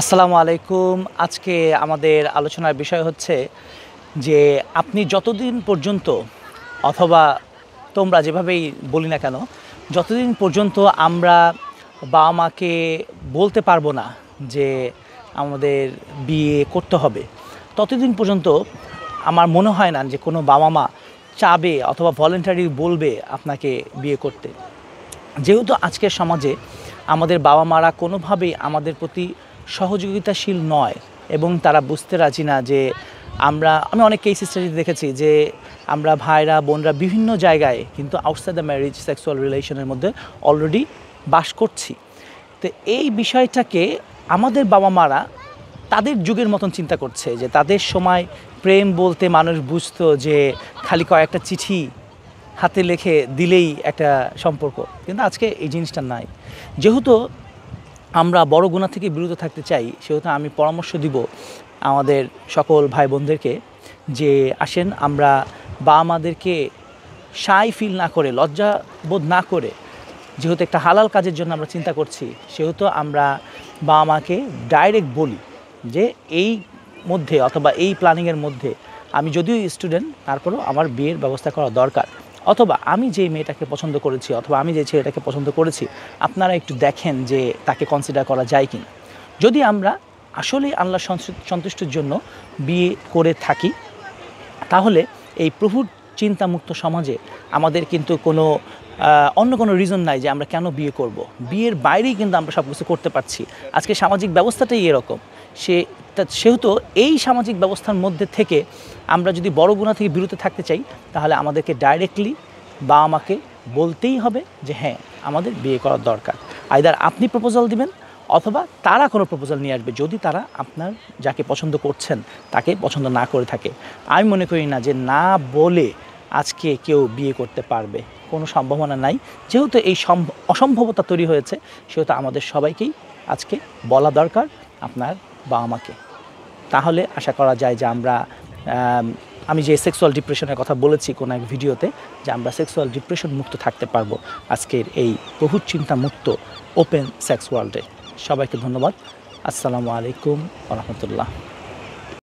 আসসালামু আলাইকুম আজকে আমাদের আলোচনার বিষয় হচ্ছে যে আপনি যতদিন পর্যন্ত অথবা তোমরা যেভাবেই বলি না কেন যতদিন পর্যন্ত আমরা বাবা মাকে বলতে পারবো না যে আমাদের বিয়ে করতে হবে ততদিন পর্যন্ত আমার মনে হয় না যে কোনো বাবা মা চাবে অথবা ভলেন্টারি বলবে আপনাকে বিয়ে করতে যেহেতু আজকের সমাজে আমাদের বাবা মারা কোনোভাবেই আমাদের প্রতি সহযোগিতাশীল নয় এবং তারা বুঝতে রাজি না যে আমরা আমি অনেক কেস স্টাডি দেখেছি যে আমরা ভাইরা বোনরা বিভিন্ন জায়গায় কিন্তু আউটসাইড দ্য ম্যারেজ সেক্সুয়াল রিলেশনের মধ্যে অলরেডি বাস করছি তো এই বিষয়টাকে আমাদের বাবা মারা তাদের যুগের মতন চিন্তা করছে যে তাদের সময় প্রেম বলতে মানুষ বুঝতো যে খালি কয়েকটা চিঠি হাতে লেখে দিলেই একটা সম্পর্ক কিন্তু আজকে এই জিনিসটা নাই যেহেতু আমরা বড় গুণা থেকে বিরত থাকতে চাই সেহেতু আমি পরামর্শ দিব আমাদের সকল ভাই বোনদেরকে যে আসেন আমরা বা আমাদেরকে সাই ফিল না করে লজ্জাবোধ না করে যেহেতু একটা হালাল কাজের জন্য আমরা চিন্তা করছি সেহেতু আমরা বা আমাকে ডাইরেক্ট বলি যে এই মধ্যে অথবা এই প্ল্যানিংয়ের মধ্যে আমি যদিও স্টুডেন্ট তারপরেও আমার বিয়ের ব্যবস্থা করা দরকার অথবা আমি যেই মেয়েটাকে পছন্দ করেছি অথবা আমি যে ছেলেটাকে পছন্দ করেছি আপনারা একটু দেখেন যে তাকে কনসিডার করা যায় কি যদি আমরা আসলেই আল্লাহ সন্তুষ্টির জন্য বিয়ে করে থাকি তাহলে এই প্রভুর চিন্তামুক্ত সমাজে আমাদের কিন্তু কোনো অন্য কোনো রিজন নাই যে আমরা কেন বিয়ে করব। বিয়ের বাইরেই কিন্তু আমরা সব কিছু করতে পারছি আজকে সামাজিক ব্যবস্থাটাই এরকম সে সেহেতু এই সামাজিক ব্যবস্থার মধ্যে থেকে আমরা যদি বড় গুণা থেকে বিরত থাকতে চাই তাহলে আমাদেরকে ডাইরেক্টলি বাবা মাকে বলতেই হবে যে হ্যাঁ আমাদের বিয়ে করার দরকার আইদার আপনি প্রপোজাল দিবেন অথবা তারা কোনো প্রপোজাল নিয়ে আসবে যদি তারা আপনার যাকে পছন্দ করছেন তাকে পছন্দ না করে থাকে আমি মনে করি না যে না বলে আজকে কেউ বিয়ে করতে পারবে কোনো সম্ভাবনা নাই যেহেতু এই অসম্ভবতা তৈরি হয়েছে সেহেতু আমাদের সবাইকেই আজকে বলা দরকার আপনার বাবা মাকে তাহলে আশা করা যায় যে আমরা আমি যে সেক্সুয়াল ডিপ্রেশনের কথা বলেছি কোনো এক ভিডিওতে যে আমরা সেক্সুয়াল ডিপ্রেশন মুক্ত থাকতে পারবো আজকের এই বহু চিন্তা মুক্ত ওপেন সেক্স ওয়ার্ল্ডে সবাইকে ধন্যবাদ আসসালামু আলাইকুম রহমতুল্লাহ